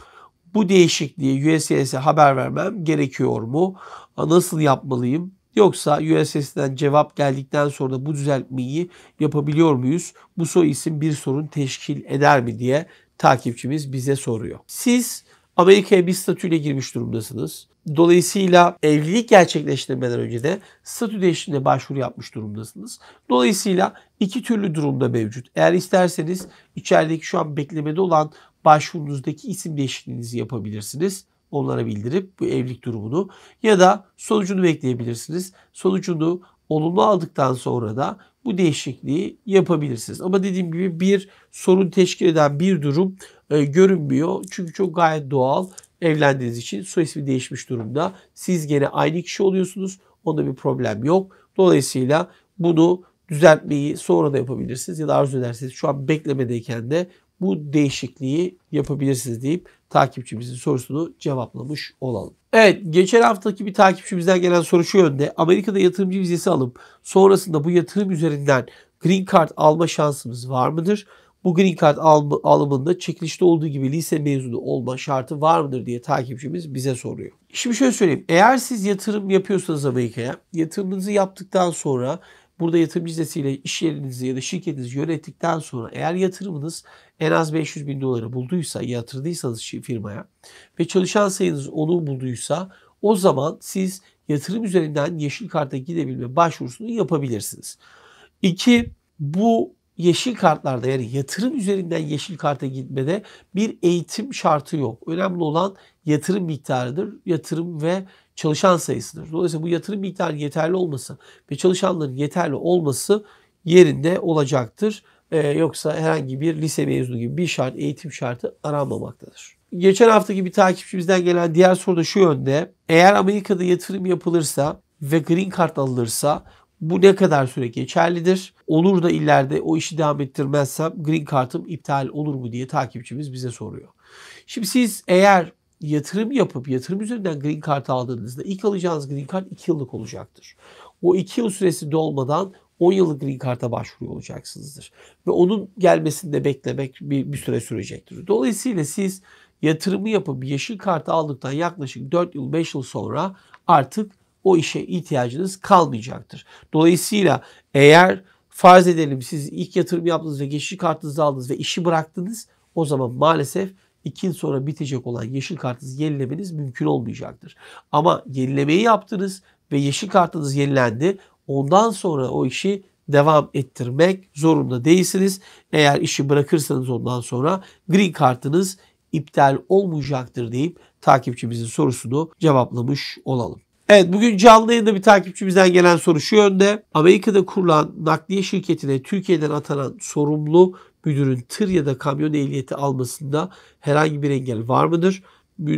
Bu değişikliği USCIS'e haber vermem gerekiyor mu? Nasıl yapmalıyım? Yoksa USS'den cevap geldikten sonra bu düzeltmeyi yapabiliyor muyuz? Bu soy isim bir sorun teşkil eder mi diye takipçimiz bize soruyor. Siz Amerika'ya bir statüyle girmiş durumdasınız. Dolayısıyla evlilik gerçekleştirmeden önce de statü değişikliğine başvuru yapmış durumdasınız. Dolayısıyla iki türlü durumda mevcut. Eğer isterseniz içerideki şu an beklemede olan başvurunuzdaki isim değişikliğinizi yapabilirsiniz onlara bildirip bu evlilik durumunu ya da sonucunu bekleyebilirsiniz. Sonucunu olumlu aldıktan sonra da bu değişikliği yapabilirsiniz. Ama dediğim gibi bir sorun teşkil eden bir durum e, görünmüyor. Çünkü çok gayet doğal evlendiğiniz için soy ismi değişmiş durumda. Siz gene aynı kişi oluyorsunuz. Onda bir problem yok. Dolayısıyla bunu düzeltmeyi sonra da yapabilirsiniz ya da arzu ederseniz şu an beklemedeyken de bu değişikliği yapabilirsiniz deyip takipçimizin sorusunu cevaplamış olalım. Evet geçen haftaki bir takipçimizden gelen soru şu yönde. Amerika'da yatırımcı vizesi alıp sonrasında bu yatırım üzerinden green card alma şansımız var mıdır? Bu green card alımında çekilişte olduğu gibi lise mezunu olma şartı var mıdır diye takipçimiz bize soruyor. Şimdi şöyle söyleyeyim. Eğer siz yatırım yapıyorsanız Amerika'ya yatırımınızı yaptıktan sonra burada yatırım vizesiyle iş yerinizi ya da şirketinizi yönettikten sonra eğer yatırımınız en az 500 bin doları bulduysa, yatırdıysanız firmaya ve çalışan sayınız onu bulduysa o zaman siz yatırım üzerinden yeşil karta gidebilme başvurusunu yapabilirsiniz. İki, bu yeşil kartlarda yani yatırım üzerinden yeşil karta gitmede bir eğitim şartı yok. Önemli olan yatırım miktarıdır. Yatırım ve çalışan sayısıdır. Dolayısıyla bu yatırım miktarı yeterli olması ve çalışanların yeterli olması yerinde olacaktır. Ee, yoksa herhangi bir lise mezunu gibi bir şart, eğitim şartı aranmamaktadır. Geçen haftaki bir takipçimizden gelen diğer soru da şu yönde. Eğer Amerika'da yatırım yapılırsa ve green card alınırsa bu ne kadar süre geçerlidir? Olur da ileride o işi devam ettirmezsem green card'ım iptal olur mu diye takipçimiz bize soruyor. Şimdi siz eğer yatırım yapıp yatırım üzerinden green card aldığınızda ilk alacağınız green card 2 yıllık olacaktır. O 2 yıl süresi dolmadan 10 yıllık green card'a başvuruyor olacaksınızdır. Ve onun gelmesini de beklemek bir, bir süre sürecektir. Dolayısıyla siz yatırımı yapıp yeşil kartı aldıktan yaklaşık 4 yıl 5 yıl sonra artık o işe ihtiyacınız kalmayacaktır. Dolayısıyla eğer farz edelim siz ilk yatırım yaptınız ve yeşil kartınızı aldınız ve işi bıraktınız o zaman maalesef 2 yıl sonra bitecek olan yeşil kartınızı yenilemeniz mümkün olmayacaktır. Ama yenilemeyi yaptınız ve yeşil kartınız yenilendi. Ondan sonra o işi devam ettirmek zorunda değilsiniz. Eğer işi bırakırsanız ondan sonra green kartınız iptal olmayacaktır deyip takipçimizin sorusunu cevaplamış olalım. Evet bugün canlı yayında bir takipçimizden gelen soru şu yönde. Amerika'da kurulan nakliye şirketine Türkiye'den atanan sorumlu müdürün tır ya da kamyon ehliyeti almasında herhangi bir engel var mıdır?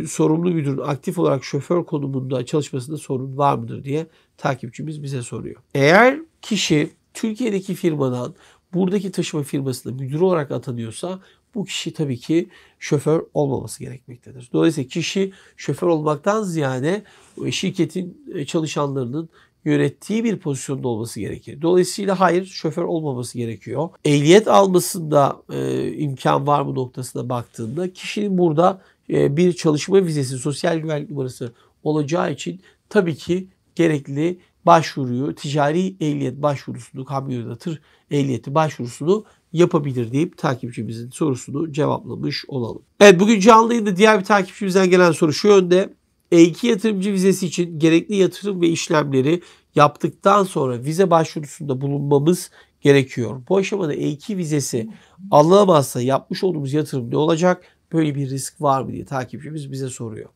Sorumlu müdürün aktif olarak şoför konumunda çalışmasında sorun var mıdır diye takipçimiz bize soruyor. Eğer kişi Türkiye'deki firmadan buradaki taşıma firmasında müdür olarak atanıyorsa bu kişi tabii ki şoför olmaması gerekmektedir. Dolayısıyla kişi şoför olmaktan ziyade şirketin e, çalışanlarının yönettiği bir pozisyonda olması gerekir. Dolayısıyla hayır şoför olmaması gerekiyor. Ehliyet almasında e, imkan var mı noktasına baktığında kişinin burada e, bir çalışma vizesi, sosyal güvenlik numarası olacağı için tabii ki gerekli başvuruyu, ticari ehliyet başvurusunu, kamyonda tır ehliyeti başvurusunu yapabilir deyip takipçimizin sorusunu cevaplamış olalım. Evet bugün canlı yayında diğer bir takipçimizden gelen soru şu yönde. E2 yatırımcı vizesi için gerekli yatırım ve işlemleri yaptıktan sonra vize başvurusunda bulunmamız gerekiyor. Bu aşamada E2 vizesi alınamazsa yapmış olduğumuz yatırım ne olacak? Böyle bir risk var mı diye takipçimiz bize soruyor.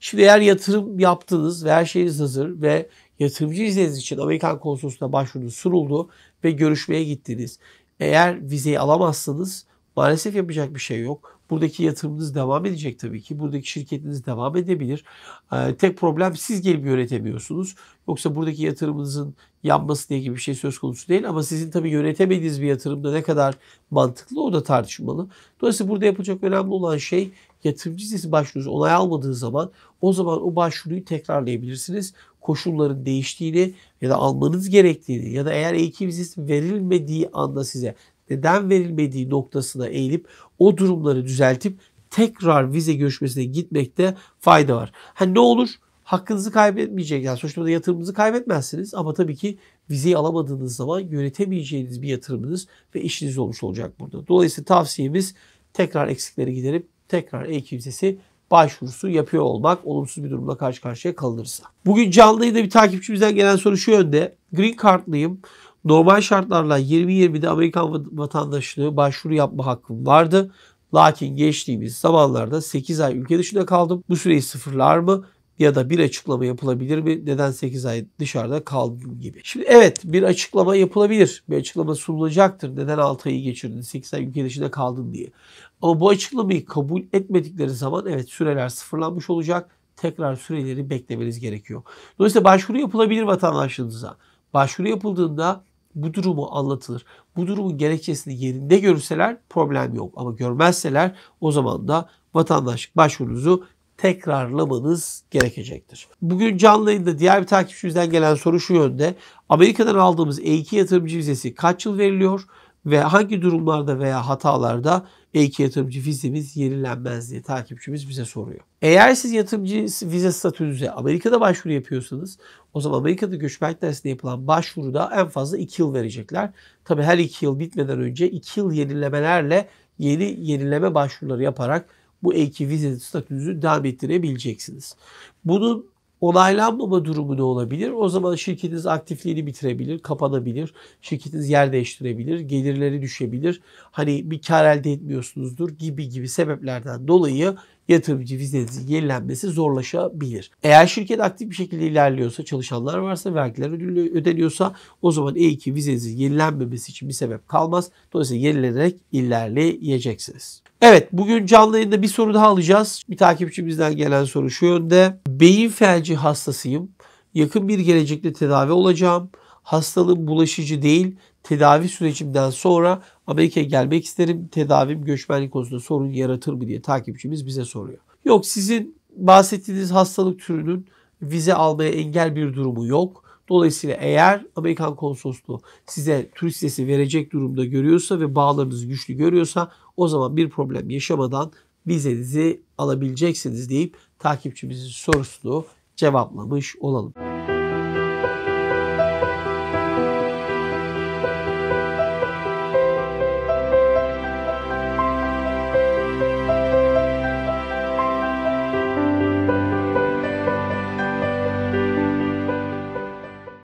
Şimdi eğer yatırım yaptınız ve her şeyiniz hazır ve yatırımcı izniniz için Amerikan konsolosluğuna başvurunuz sunuldu ve görüşmeye gittiniz. Eğer vizeyi alamazsınız maalesef yapacak bir şey yok. Buradaki yatırımınız devam edecek tabii ki. Buradaki şirketiniz devam edebilir. Ee, tek problem siz gelip yönetemiyorsunuz. Yoksa buradaki yatırımınızın yanması diye gibi bir şey söz konusu değil. Ama sizin tabii yönetemediğiniz bir yatırımda ne kadar mantıklı o da tartışmalı. Dolayısıyla burada yapılacak önemli olan şey yatırımcı listesi başvurusu onay almadığı zaman o zaman o başvuruyu tekrarlayabilirsiniz. Koşulların değiştiğini ya da almanız gerektiğini ya da eğer eğitim listesi verilmediği anda size neden verilmediği noktasına eğilip o durumları düzeltip tekrar vize görüşmesine gitmekte fayda var. Ha ne olur? Hakkınızı kaybetmeyecek. Yani sonuçta yatırımınızı kaybetmezsiniz ama tabii ki vizeyi alamadığınız zaman yönetemeyeceğiniz bir yatırımınız ve işiniz olmuş olacak burada. Dolayısıyla tavsiyemiz tekrar eksikleri giderip tekrar e-kimsesi başvurusu yapıyor olmak olumsuz bir durumla karşı karşıya kalınırsa. Bugün canlıyı da bir takipçimizden gelen soru şu yönde. Green Card'lıyım. Normal şartlarla 2020'de Amerikan vatandaşlığı başvuru yapma hakkım vardı. Lakin geçtiğimiz zamanlarda 8 ay ülke dışında kaldım. Bu süreyi sıfırlar mı? ya da bir açıklama yapılabilir mi? Neden 8 ay dışarıda kaldım gibi. Şimdi evet bir açıklama yapılabilir. Bir açıklama sunulacaktır. Neden 6 ayı geçirdin? 8 ay ülke dışında kaldın diye. Ama bu açıklamayı kabul etmedikleri zaman evet süreler sıfırlanmış olacak. Tekrar süreleri beklemeniz gerekiyor. Dolayısıyla başvuru yapılabilir vatandaşlığınıza. Başvuru yapıldığında bu durumu anlatılır. Bu durumun gerekçesini yerinde görürseler problem yok. Ama görmezseler o zaman da vatandaşlık başvurunuzu tekrarlamanız gerekecektir. Bugün canlı yayında diğer bir takipçimizden gelen soru şu yönde. Amerika'dan aldığımız E2 yatırımcı vizesi kaç yıl veriliyor? ve hangi durumlarda veya hatalarda ek yatırımcı vizemiz yenilenmez diye takipçimiz bize soruyor. Eğer siz yatırımcı vize statünüze Amerika'da başvuru yapıyorsanız o zaman Amerika'da göçmenlik dersinde yapılan başvuruda en fazla 2 yıl verecekler. Tabi her 2 yıl bitmeden önce 2 yıl yenilemelerle yeni yenileme başvuruları yaparak bu a 2 vize statünüzü devam ettirebileceksiniz. Bunun onaylanmama durumu ne olabilir. O zaman şirketiniz aktifliğini bitirebilir, kapanabilir. Şirketiniz yer değiştirebilir, gelirleri düşebilir. Hani bir kar elde etmiyorsunuzdur gibi gibi sebeplerden dolayı yatırımcı vizenizin yenilenmesi zorlaşabilir. Eğer şirket aktif bir şekilde ilerliyorsa, çalışanlar varsa, vergiler ödeniyorsa o zaman E2 vizenizin yenilenmemesi için bir sebep kalmaz. Dolayısıyla yenilenerek ilerleyeceksiniz. Evet bugün canlı yayında bir soru daha alacağız. Bir takipçimizden gelen soru şu yönde. Beyin felci hastasıyım. Yakın bir gelecekte tedavi olacağım. Hastalığım bulaşıcı değil. Tedavi sürecimden sonra Amerika'ya gelmek isterim. Tedavim göçmenlik konusunda sorun yaratır mı diye takipçimiz bize soruyor. Yok sizin bahsettiğiniz hastalık türünün vize almaya engel bir durumu yok. Dolayısıyla eğer Amerikan konsolosluğu size turist vizesi verecek durumda görüyorsa ve bağlarınızı güçlü görüyorsa o zaman bir problem yaşamadan vizenizi alabileceksiniz deyip takipçimizin sorusunu cevaplamış olalım.